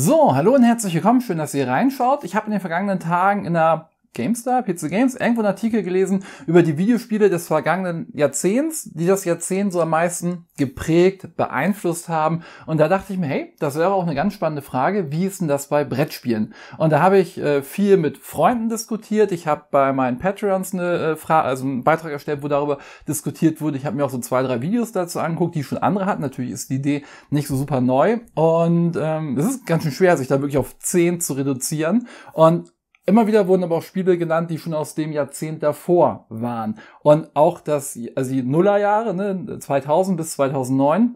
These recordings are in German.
So, hallo und herzlich willkommen. Schön, dass ihr reinschaut. Ich habe in den vergangenen Tagen in einer GameStar, PC Games, irgendwo einen Artikel gelesen über die Videospiele des vergangenen Jahrzehnts, die das Jahrzehnt so am meisten geprägt, beeinflusst haben. Und da dachte ich mir, hey, das wäre auch eine ganz spannende Frage, wie ist denn das bei Brettspielen? Und da habe ich äh, viel mit Freunden diskutiert. Ich habe bei meinen Patreons eine äh, Frage, also einen Beitrag erstellt, wo darüber diskutiert wurde. Ich habe mir auch so zwei, drei Videos dazu angeguckt, die schon andere hatten. Natürlich ist die Idee nicht so super neu. Und ähm, es ist ganz schön schwer, sich da wirklich auf zehn zu reduzieren. Und Immer wieder wurden aber auch Spiele genannt, die schon aus dem Jahrzehnt davor waren. Und auch das, also die Nullerjahre, ne, 2000 bis 2009,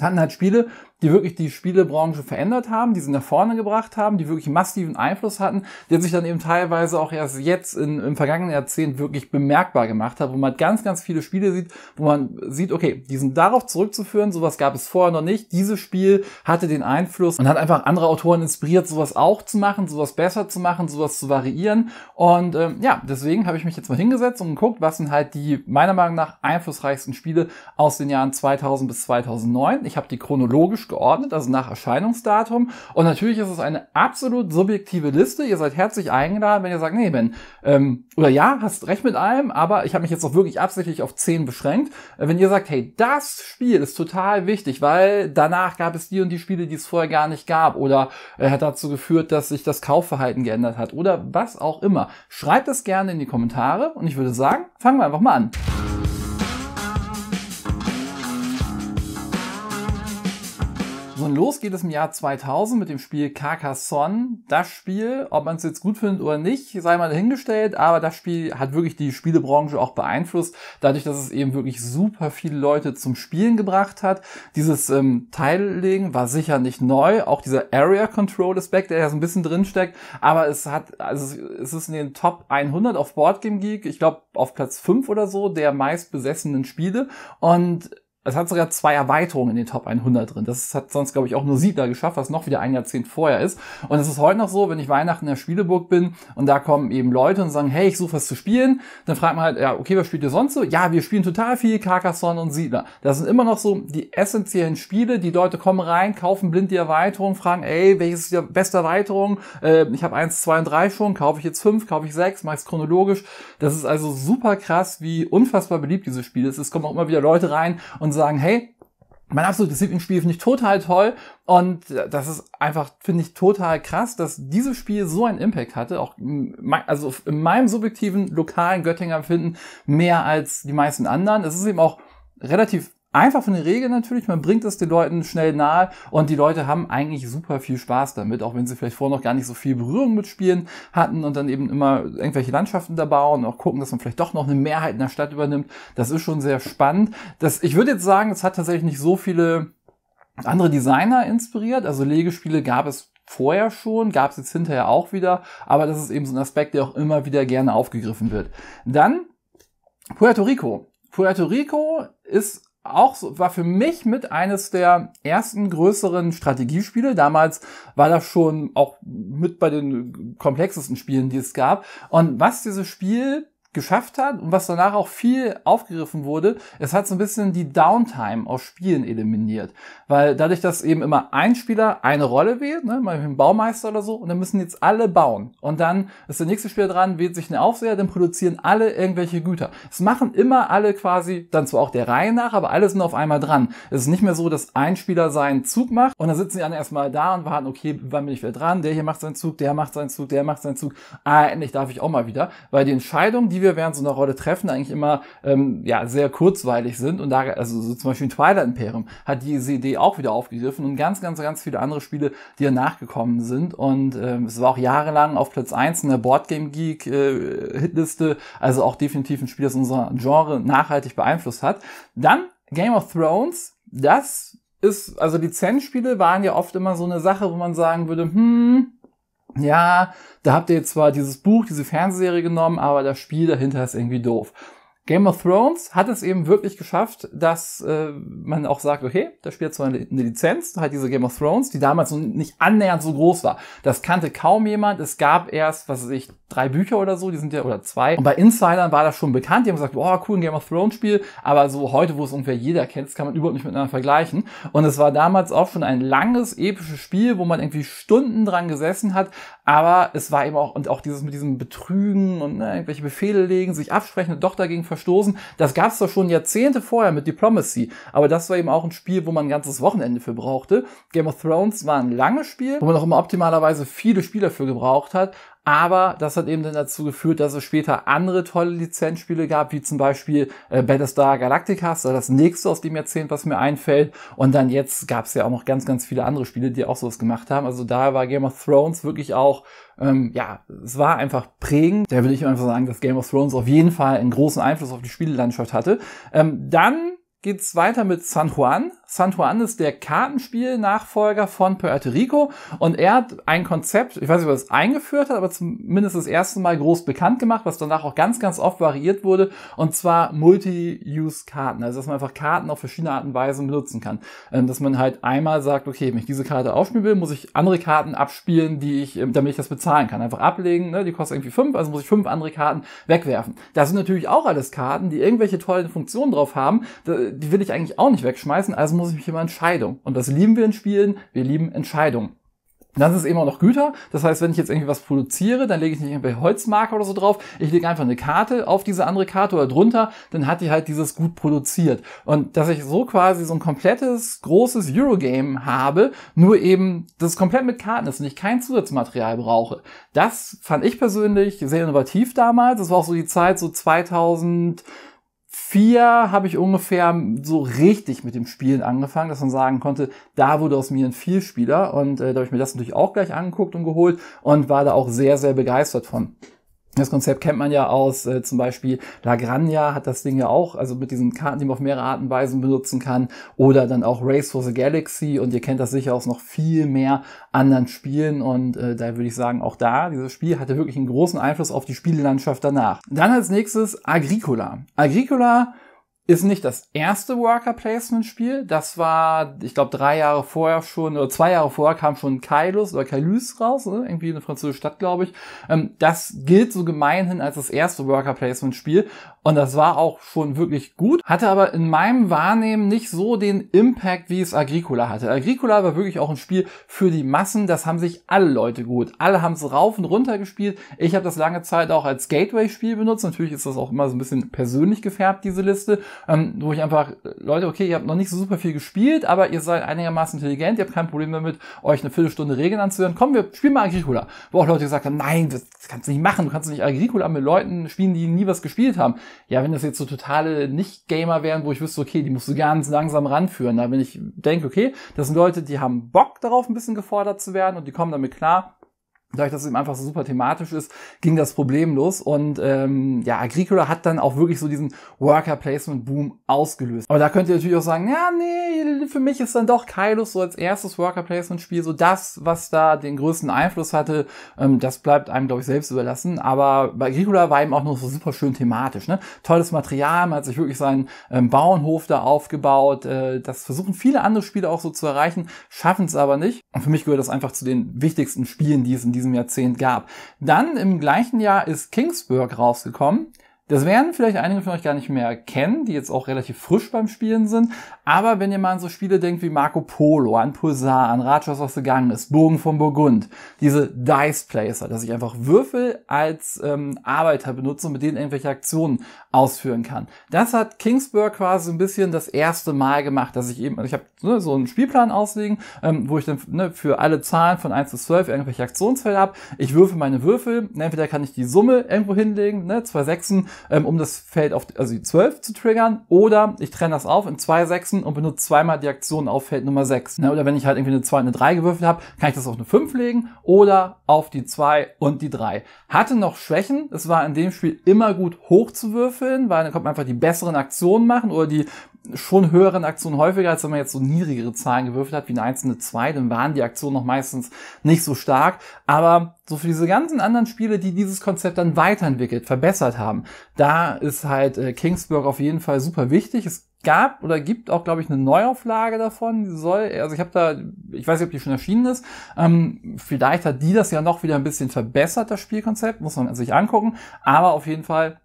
hatten halt Spiele, die wirklich die Spielebranche verändert haben, die sie nach vorne gebracht haben, die wirklich massiven Einfluss hatten, der sich dann eben teilweise auch erst jetzt in, im vergangenen Jahrzehnt wirklich bemerkbar gemacht hat, wo man ganz, ganz viele Spiele sieht, wo man sieht, okay, die sind darauf zurückzuführen, sowas gab es vorher noch nicht, dieses Spiel hatte den Einfluss und hat einfach andere Autoren inspiriert, sowas auch zu machen, sowas besser zu machen, sowas zu variieren und ähm, ja, deswegen habe ich mich jetzt mal hingesetzt und geguckt, was sind halt die meiner Meinung nach einflussreichsten Spiele aus den Jahren 2000 bis 2009. Ich habe die chronologisch geordnet, also nach Erscheinungsdatum. Und natürlich ist es eine absolut subjektive Liste. Ihr seid herzlich eingeladen, wenn ihr sagt, nee, Ben, ähm, oder ja, hast recht mit allem, aber ich habe mich jetzt auch wirklich absichtlich auf 10 beschränkt. Äh, wenn ihr sagt, hey, das Spiel ist total wichtig, weil danach gab es die und die Spiele, die es vorher gar nicht gab oder äh, hat dazu geführt, dass sich das Kaufverhalten geändert hat oder was auch immer. Schreibt es gerne in die Kommentare und ich würde sagen, fangen wir einfach mal an. los geht es im Jahr 2000 mit dem Spiel Carcassonne. Das Spiel, ob man es jetzt gut findet oder nicht, sei mal dahingestellt, aber das Spiel hat wirklich die Spielebranche auch beeinflusst, dadurch, dass es eben wirklich super viele Leute zum Spielen gebracht hat. Dieses ähm, Teillegen war sicher nicht neu, auch dieser Area Control Aspekt, der ja so ein bisschen drinsteckt, aber es hat, also es ist in den Top 100 auf Board Game Geek, ich glaube auf Platz 5 oder so der meist besessenen Spiele und es hat sogar zwei Erweiterungen in den Top 100 drin. Das hat sonst, glaube ich, auch nur Siedler geschafft, was noch wieder ein Jahrzehnt vorher ist. Und es ist heute noch so, wenn ich Weihnachten in der Spieleburg bin und da kommen eben Leute und sagen, hey, ich suche was zu spielen, dann fragt man halt, ja, okay, was spielt ihr sonst so? Ja, wir spielen total viel Carcassonne und Siedler. Das sind immer noch so die essentiellen Spiele. Die Leute kommen rein, kaufen blind die Erweiterung, fragen, ey, welches ist die beste Erweiterung? Äh, ich habe eins, zwei und drei schon, kaufe ich jetzt fünf, kaufe ich sechs, mache es chronologisch. Das ist also super krass, wie unfassbar beliebt dieses Spiel ist. Es kommen auch immer wieder Leute rein und sagen, hey, mein absolutes Lieblingsspiel finde ich total toll und äh, das ist einfach, finde ich, total krass, dass dieses Spiel so einen Impact hatte, auch also in meinem subjektiven lokalen Göttinger finden mehr als die meisten anderen. Es ist eben auch relativ einfach von der Regel natürlich, man bringt es den Leuten schnell nahe und die Leute haben eigentlich super viel Spaß damit, auch wenn sie vielleicht vorher noch gar nicht so viel Berührung mit Spielen hatten und dann eben immer irgendwelche Landschaften da bauen und auch gucken, dass man vielleicht doch noch eine Mehrheit in der Stadt übernimmt. Das ist schon sehr spannend. Das, ich würde jetzt sagen, es hat tatsächlich nicht so viele andere Designer inspiriert. Also Legespiele gab es vorher schon, gab es jetzt hinterher auch wieder, aber das ist eben so ein Aspekt, der auch immer wieder gerne aufgegriffen wird. Dann Puerto Rico. Puerto Rico ist auch so, war für mich mit eines der ersten größeren Strategiespiele. Damals war das schon auch mit bei den komplexesten Spielen, die es gab. Und was dieses Spiel geschafft hat und was danach auch viel aufgegriffen wurde, es hat so ein bisschen die Downtime aus Spielen eliminiert. Weil dadurch, dass eben immer ein Spieler eine Rolle wählt, ne, mal ein Baumeister oder so, und dann müssen jetzt alle bauen. Und dann ist der nächste Spieler dran, wählt sich einen Aufseher, dann produzieren alle irgendwelche Güter. Es machen immer alle quasi, dann zwar auch der Reihe nach, aber alle sind auf einmal dran. Es ist nicht mehr so, dass ein Spieler seinen Zug macht und dann sitzen die anderen erstmal da und warten, okay, wann bin ich wieder dran? Der hier macht seinen Zug, der macht seinen Zug, der macht seinen Zug. Ah, endlich darf ich auch mal wieder. Weil die Entscheidung, die wir während so einer Rolle treffen, eigentlich immer ähm, ja sehr kurzweilig sind. Und da, also so zum Beispiel Twilight Imperium hat diese Idee auch wieder aufgegriffen und ganz, ganz, ganz viele andere Spiele, die danach gekommen sind. Und ähm, es war auch jahrelang auf Platz 1 in der Boardgame Geek äh, Hitliste, also auch definitiv ein Spiel, das unser Genre nachhaltig beeinflusst hat. Dann Game of Thrones, das ist, also Lizenzspiele waren ja oft immer so eine Sache, wo man sagen würde, hm, ja, da habt ihr zwar dieses Buch, diese Fernsehserie genommen, aber das Spiel dahinter ist irgendwie doof. Game of Thrones hat es eben wirklich geschafft, dass äh, man auch sagt, okay, da spielt zwar eine Lizenz, halt diese Game of Thrones, die damals noch nicht annähernd so groß war. Das kannte kaum jemand. Es gab erst, was weiß ich, drei Bücher oder so, die sind ja, oder zwei. Und bei Insidern war das schon bekannt. Die haben gesagt, oh, cool, ein Game of Thrones Spiel. Aber so heute, wo es ungefähr jeder kennt, das kann man überhaupt nicht miteinander vergleichen. Und es war damals auch schon ein langes, episches Spiel, wo man irgendwie Stunden dran gesessen hat. Aber es war eben auch, und auch dieses mit diesem Betrügen und ne, irgendwelche Befehle legen, sich absprechen und doch dagegen verstoßen. Das gab es doch schon Jahrzehnte vorher mit Diplomacy. Aber das war eben auch ein Spiel, wo man ein ganzes Wochenende für brauchte. Game of Thrones war ein langes Spiel, wo man auch immer optimalerweise viele Spieler für gebraucht hat. Aber das hat eben dann dazu geführt, dass es später andere tolle Lizenzspiele gab, wie zum Beispiel äh, Battlestar Galactica, das, das nächste aus dem Jahrzehnt, was mir einfällt. Und dann jetzt gab es ja auch noch ganz, ganz viele andere Spiele, die auch sowas gemacht haben. Also da war Game of Thrones wirklich auch, ähm, ja, es war einfach prägend. Da will ich einfach sagen, dass Game of Thrones auf jeden Fall einen großen Einfluss auf die Spielelandschaft hatte. Ähm, dann geht's weiter mit San Juan. San Juan ist der Kartenspiel-Nachfolger von Puerto Rico und er hat ein Konzept, ich weiß nicht, ob er es eingeführt hat, aber zumindest das erste Mal groß bekannt gemacht, was danach auch ganz, ganz oft variiert wurde, und zwar Multi-Use-Karten, also dass man einfach Karten auf verschiedene Arten und Weisen benutzen kann. Ähm, dass man halt einmal sagt, okay, wenn ich diese Karte aufspielen will, muss ich andere Karten abspielen, die ich, ähm, damit ich das bezahlen kann. Einfach ablegen, ne? die kostet irgendwie fünf, also muss ich fünf andere Karten wegwerfen. Das sind natürlich auch alles Karten, die irgendwelche tollen Funktionen drauf haben, die will ich eigentlich auch nicht wegschmeißen, also muss ich mich immer entscheiden. Und das lieben wir in Spielen, wir lieben Entscheidungen. Dann sind es eben auch noch Güter. Das heißt, wenn ich jetzt irgendwie was produziere, dann lege ich nicht irgendwie Holzmarker oder so drauf. Ich lege einfach eine Karte auf diese andere Karte oder drunter. Dann hat die halt dieses gut produziert. Und dass ich so quasi so ein komplettes, großes Eurogame habe, nur eben, dass es komplett mit Karten ist und ich kein Zusatzmaterial brauche. Das fand ich persönlich sehr innovativ damals. Das war auch so die Zeit, so 2000, vier habe ich ungefähr so richtig mit dem Spielen angefangen, dass man sagen konnte, da wurde aus mir ein Vielspieler und äh, da habe ich mir das natürlich auch gleich angeguckt und geholt und war da auch sehr, sehr begeistert von. Das Konzept kennt man ja aus, äh, zum Beispiel Lagranja hat das Ding ja auch, also mit diesen Karten, die man auf mehrere Arten und Weisen benutzen kann, oder dann auch Race for the Galaxy und ihr kennt das sicher aus noch viel mehr anderen Spielen und äh, da würde ich sagen, auch da, dieses Spiel hatte wirklich einen großen Einfluss auf die Spielelandschaft danach. Dann als nächstes Agricola. Agricola ist nicht das erste Worker Placement Spiel. Das war, ich glaube, drei Jahre vorher schon, oder zwei Jahre vorher kam schon Kailus oder Kailus raus, ne? irgendwie eine französische Stadt, glaube ich. Ähm, das gilt so gemeinhin als das erste Worker Placement Spiel. Und das war auch schon wirklich gut, hatte aber in meinem Wahrnehmen nicht so den Impact, wie es Agricola hatte. Agricola war wirklich auch ein Spiel für die Massen, das haben sich alle Leute gut. Alle haben es rauf und runter gespielt. Ich habe das lange Zeit auch als Gateway-Spiel benutzt. Natürlich ist das auch immer so ein bisschen persönlich gefärbt, diese Liste, ähm, wo ich einfach, Leute, okay, ihr habt noch nicht so super viel gespielt, aber ihr seid einigermaßen intelligent, ihr habt kein Problem damit, euch eine Viertelstunde Regeln anzuhören. Komm, wir spielen mal Agricola. Wo auch Leute gesagt haben, nein, das kannst du nicht machen, du kannst nicht Agricola mit Leuten spielen, die nie was gespielt haben ja, wenn das jetzt so totale Nicht-Gamer wären, wo ich wüsste, okay, die musst du ganz langsam ranführen. Da bin ich, denke, okay, das sind Leute, die haben Bock darauf, ein bisschen gefordert zu werden und die kommen damit klar dadurch, dass es eben einfach so super thematisch ist, ging das problemlos. Und ähm, ja, Agricola hat dann auch wirklich so diesen Worker-Placement-Boom ausgelöst. Aber da könnt ihr natürlich auch sagen, ja, nee, für mich ist dann doch Kylos so als erstes Worker-Placement-Spiel so das, was da den größten Einfluss hatte. Ähm, das bleibt einem, glaube ich, selbst überlassen. Aber bei Agricola war eben auch noch so super schön thematisch. Ne? Tolles Material, man hat sich wirklich seinen ähm, Bauernhof da aufgebaut. Äh, das versuchen viele andere Spiele auch so zu erreichen, schaffen es aber nicht. Und für mich gehört das einfach zu den wichtigsten Spielen, die es in diesem diesem Jahrzehnt gab. Dann im gleichen Jahr ist Kingsburg rausgekommen. Das werden vielleicht einige von euch gar nicht mehr kennen, die jetzt auch relativ frisch beim Spielen sind. Aber wenn ihr mal an so Spiele denkt wie Marco Polo, an Pulsar, an Ratschos, aus der ist, Bogen von Burgund, diese Dice Placer, dass ich einfach Würfel als ähm, Arbeiter benutze und mit denen irgendwelche Aktionen ausführen kann. Das hat Kingsburg quasi ein bisschen das erste Mal gemacht, dass ich eben, also ich habe ne, so einen Spielplan auslegen, ähm, wo ich dann ne, für alle Zahlen von 1 bis 12 irgendwelche Aktionsfelder habe. Ich würfe meine Würfel, entweder kann ich die Summe irgendwo hinlegen, ne, zwei Sechsen, ähm, um das Feld auf also die 12 zu triggern. Oder ich trenne das auf in zwei Sechsen und benutze zweimal die Aktion auf Feld Nummer 6. Ne? Oder wenn ich halt irgendwie eine 2 und eine 3 gewürfelt habe, kann ich das auf eine 5 legen oder auf die 2 und die 3. Hatte noch Schwächen. Es war in dem Spiel immer gut hoch zu würfeln, weil dann kommt man einfach die besseren Aktionen machen oder die schon höheren Aktionen häufiger, als wenn man jetzt so niedrigere Zahlen gewürfelt hat, wie eine einzelne 2, dann waren die Aktionen noch meistens nicht so stark. Aber so für diese ganzen anderen Spiele, die dieses Konzept dann weiterentwickelt, verbessert haben, da ist halt äh, Kingsburg auf jeden Fall super wichtig. Es gab oder gibt auch, glaube ich, eine Neuauflage davon. Die soll, also ich habe da, ich weiß nicht, ob die schon erschienen ist. Ähm, vielleicht hat die das ja noch wieder ein bisschen verbessert, das Spielkonzept, muss man sich angucken. Aber auf jeden Fall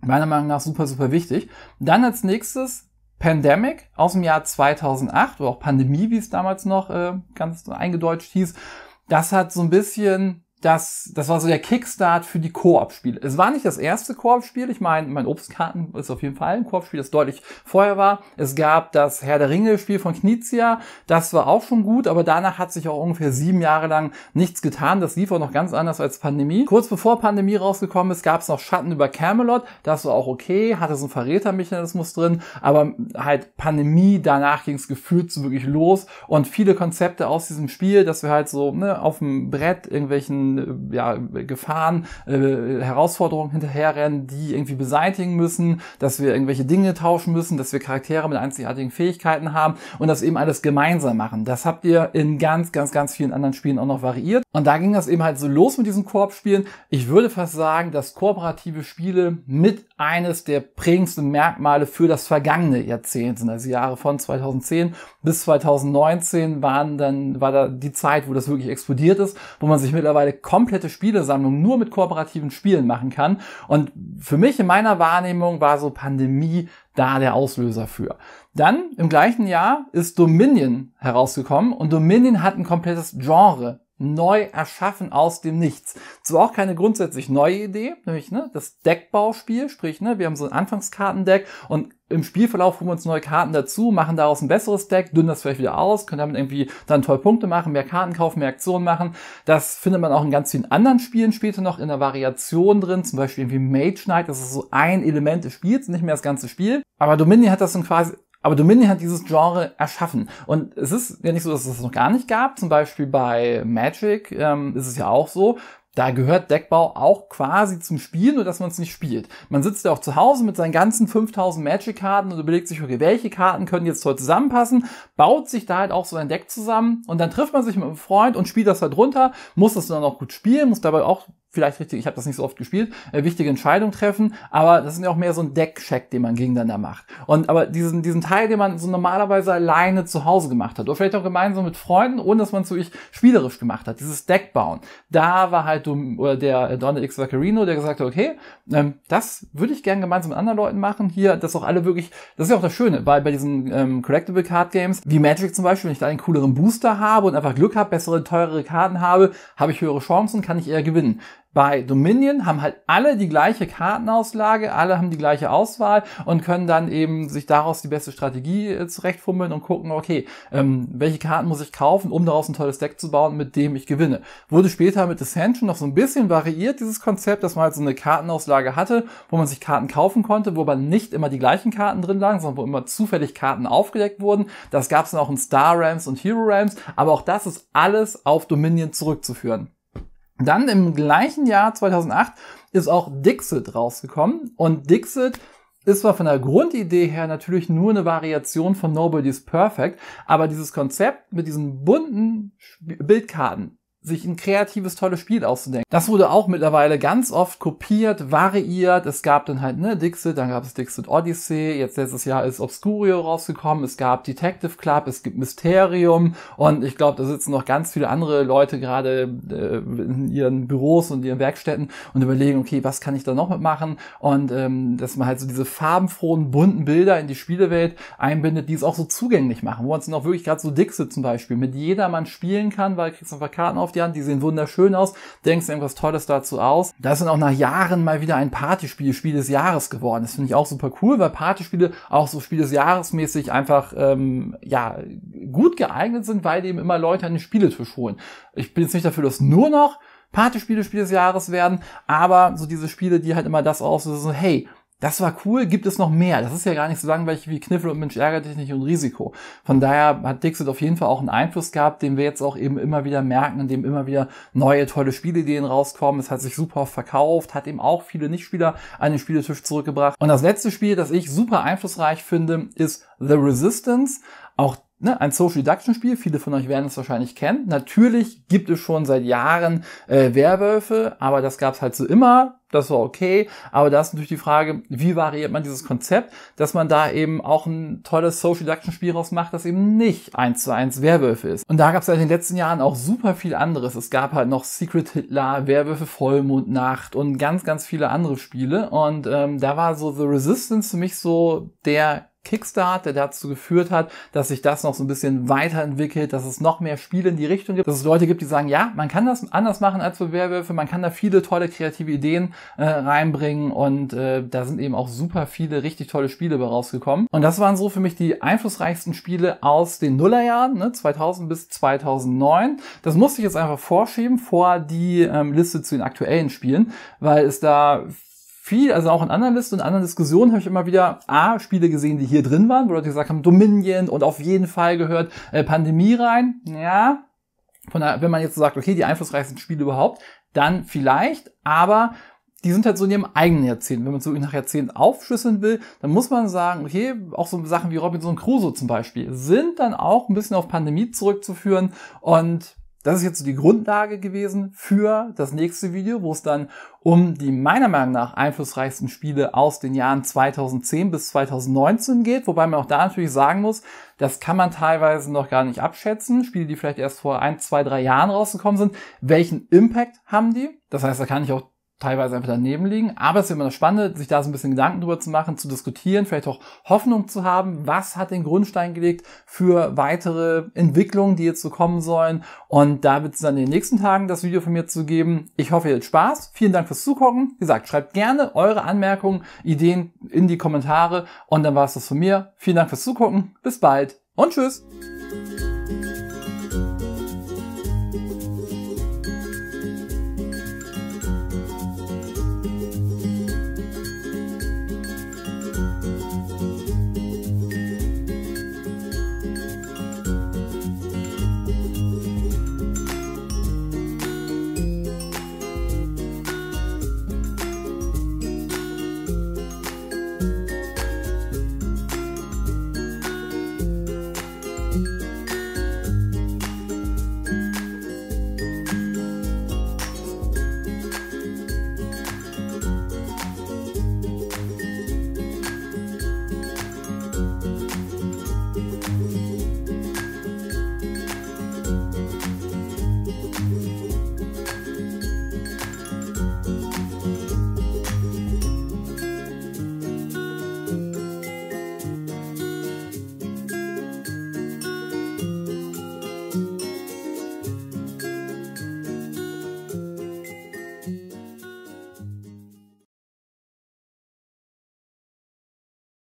meiner Meinung nach super, super wichtig. Dann als nächstes Pandemic aus dem Jahr 2008 oder auch Pandemie, wie es damals noch äh, ganz eingedeutscht hieß. Das hat so ein bisschen das, das war so der Kickstart für die Koop-Spiele. Es war nicht das erste Koop-Spiel. Ich meine, mein Obstkarten ist auf jeden Fall ein Koop-Spiel, das deutlich vorher war. Es gab das Herr der Ringe-Spiel von Knizia. Das war auch schon gut, aber danach hat sich auch ungefähr sieben Jahre lang nichts getan. Das lief auch noch ganz anders als Pandemie. Kurz bevor Pandemie rausgekommen ist, gab es noch Schatten über Camelot. Das war auch okay, hatte so einen Verrätermechanismus drin, aber halt Pandemie, danach ging es gefühlt so wirklich los und viele Konzepte aus diesem Spiel, dass wir halt so ne, auf dem Brett irgendwelchen äh, ja, Gefahren, äh, Herausforderungen hinterherrennen, die irgendwie beseitigen müssen, dass wir irgendwelche Dinge tauschen müssen, dass wir Charaktere mit einzigartigen Fähigkeiten haben und das eben alles gemeinsam machen. Das habt ihr in ganz, ganz, ganz vielen anderen Spielen auch noch variiert. Und da ging das eben halt so los mit diesen Koop-Spielen. Ich würde fast sagen, dass kooperative Spiele mit eines der prägendsten Merkmale für das vergangene Jahrzehnt sind. Also die Jahre von 2010 bis 2019 waren dann, war da die Zeit, wo das wirklich explodiert ist, wo man sich mittlerweile komplette Spielesammlungen nur mit kooperativen Spielen machen kann. Und für mich in meiner Wahrnehmung war so Pandemie da der Auslöser für. Dann im gleichen Jahr ist Dominion herausgekommen und Dominion hat ein komplettes Genre neu erschaffen aus dem Nichts. Das war auch keine grundsätzlich neue Idee, nämlich ne, das Deckbauspiel, sprich, ne, wir haben so ein Anfangskartendeck und im Spielverlauf holen wir uns neue Karten dazu, machen daraus ein besseres Deck, dünnen das vielleicht wieder aus, können damit irgendwie dann tolle Punkte machen, mehr Karten kaufen, mehr Aktionen machen. Das findet man auch in ganz vielen anderen Spielen später noch in der Variation drin, zum Beispiel irgendwie Mage Knight, das ist so ein Element des Spiels, nicht mehr das ganze Spiel. Aber Dominion hat das dann quasi aber Dominion hat dieses Genre erschaffen. Und es ist ja nicht so, dass es das noch gar nicht gab. Zum Beispiel bei Magic ähm, ist es ja auch so. Da gehört Deckbau auch quasi zum Spielen, nur dass man es nicht spielt. Man sitzt ja auch zu Hause mit seinen ganzen 5000 Magic-Karten und überlegt sich, okay, welche Karten können jetzt toll zusammenpassen, baut sich da halt auch so ein Deck zusammen und dann trifft man sich mit einem Freund und spielt das halt runter, muss das dann auch gut spielen, muss dabei auch vielleicht richtig, ich habe das nicht so oft gespielt, äh, wichtige Entscheidung treffen, aber das ist ja auch mehr so ein Deck-Check, den man gegeneinander macht. Und aber diesen, diesen Teil, den man so normalerweise alleine zu Hause gemacht hat, oder vielleicht auch gemeinsam mit Freunden, ohne dass man es wirklich spielerisch gemacht hat, dieses Deck bauen, da war halt du, oder der Donald X. Vaccarino, der gesagt hat, okay, ähm, das würde ich gerne gemeinsam mit anderen Leuten machen, hier, dass auch alle wirklich, das ist ja auch das Schöne, weil bei diesen ähm, Collectible Card Games, wie Magic zum Beispiel, wenn ich da einen cooleren Booster habe und einfach Glück habe, bessere, teurere Karten habe, habe ich höhere Chancen, kann ich eher gewinnen bei Dominion haben halt alle die gleiche Kartenauslage, alle haben die gleiche Auswahl und können dann eben sich daraus die beste Strategie äh, zurechtfummeln und gucken, okay, ähm, welche Karten muss ich kaufen, um daraus ein tolles Deck zu bauen, mit dem ich gewinne. Wurde später mit Ascension noch so ein bisschen variiert, dieses Konzept, dass man halt so eine Kartenauslage hatte, wo man sich Karten kaufen konnte, wo aber nicht immer die gleichen Karten drin lagen, sondern wo immer zufällig Karten aufgedeckt wurden. Das gab es dann auch in Star Rams und Hero Rams, aber auch das ist alles auf Dominion zurückzuführen. Dann im gleichen Jahr 2008 ist auch Dixit rausgekommen und Dixit ist zwar von der Grundidee her natürlich nur eine Variation von Nobody's Perfect, aber dieses Konzept mit diesen bunten Bildkarten sich ein kreatives, tolles Spiel auszudenken. Das wurde auch mittlerweile ganz oft kopiert, variiert. Es gab dann halt, ne, Dixit, dann gab es Dixit Odyssey, jetzt letztes Jahr ist Obscurio rausgekommen, es gab Detective Club, es gibt Mysterium und ich glaube, da sitzen noch ganz viele andere Leute gerade äh, in ihren Büros und ihren Werkstätten und überlegen, okay, was kann ich da noch mitmachen? Und ähm, dass man halt so diese farbenfrohen, bunten Bilder in die Spielewelt einbindet, die es auch so zugänglich machen, wo man es noch wirklich gerade so Dixit zum Beispiel mit jedermann spielen kann, weil du kriegst einfach Karten auf die Hand, die sehen wunderschön aus, denkst irgendwas Tolles dazu aus. Da ist auch nach Jahren mal wieder ein Partyspiel, Spiel des Jahres geworden. Das finde ich auch super cool, weil Partyspiele auch so Spiel des Jahres mäßig einfach ähm, ja gut geeignet sind, weil eben immer Leute an den Spieletisch holen. Ich bin jetzt nicht dafür, dass nur noch Partyspiele Spiel des Jahres werden, aber so diese Spiele, die halt immer das auslösen, so, hey, das war cool, gibt es noch mehr? Das ist ja gar nicht so langweilig wie Kniffel und Mensch ärgert dich nicht und Risiko. Von daher hat Dixit auf jeden Fall auch einen Einfluss gehabt, den wir jetzt auch eben immer wieder merken, indem immer wieder neue tolle Spielideen rauskommen. Es hat sich super verkauft, hat eben auch viele Nichtspieler an den Spieletisch zurückgebracht. Und das letzte Spiel, das ich super einflussreich finde, ist The Resistance. Auch ne, ein Social Deduction Spiel. Viele von euch werden es wahrscheinlich kennen. Natürlich gibt es schon seit Jahren äh, Werwölfe, aber das gab es halt so immer. Das war okay. Aber da ist natürlich die Frage, wie variiert man dieses Konzept, dass man da eben auch ein tolles Social Deduction Spiel rausmacht, das eben nicht eins zu eins Werwölfe ist. Und da gab es halt in den letzten Jahren auch super viel anderes. Es gab halt noch Secret Hitler, Werwölfe Vollmondnacht und ganz, ganz viele andere Spiele. Und ähm, da war so The Resistance für mich so der Kickstart, der dazu geführt hat, dass sich das noch so ein bisschen weiterentwickelt, dass es noch mehr Spiele in die Richtung gibt, dass es Leute gibt, die sagen, ja, man kann das anders machen als für Werwölfe, man kann da viele tolle kreative Ideen äh, reinbringen und äh, da sind eben auch super viele richtig tolle Spiele bei rausgekommen. Und das waren so für mich die einflussreichsten Spiele aus den Nullerjahren, ne, 2000 bis 2009. Das musste ich jetzt einfach vorschieben vor die ähm, Liste zu den aktuellen Spielen, weil es da viel, also auch in anderen Listen und anderen Diskussionen habe ich immer wieder A, Spiele gesehen, die hier drin waren, wo Leute gesagt haben, Dominion und auf jeden Fall gehört äh, Pandemie rein. Ja, von der, wenn man jetzt so sagt, okay, die einflussreichsten Spiele überhaupt, dann vielleicht, aber die sind halt so in ihrem eigenen Jahrzehnt. Wenn man so nach Jahrzehnt aufschlüsseln will, dann muss man sagen, okay, auch so Sachen wie Robinson Crusoe zum Beispiel sind dann auch ein bisschen auf Pandemie zurückzuführen und das ist jetzt so die Grundlage gewesen für das nächste Video, wo es dann um die meiner Meinung nach einflussreichsten Spiele aus den Jahren 2010 bis 2019 geht, wobei man auch da natürlich sagen muss, das kann man teilweise noch gar nicht abschätzen. Spiele, die vielleicht erst vor ein, zwei, drei Jahren rausgekommen sind, welchen Impact haben die? Das heißt, da kann ich auch teilweise einfach daneben liegen. Aber es ist immer das Spannende, sich da so ein bisschen Gedanken drüber zu machen, zu diskutieren, vielleicht auch Hoffnung zu haben, was hat den Grundstein gelegt für weitere Entwicklungen, die jetzt so kommen sollen. Und da wird es dann in den nächsten Tagen das Video von mir zu geben. Ich hoffe, ihr hattet Spaß. Vielen Dank fürs Zugucken. Wie gesagt, schreibt gerne eure Anmerkungen, Ideen in die Kommentare. Und dann war es das von mir. Vielen Dank fürs Zugucken. Bis bald und tschüss.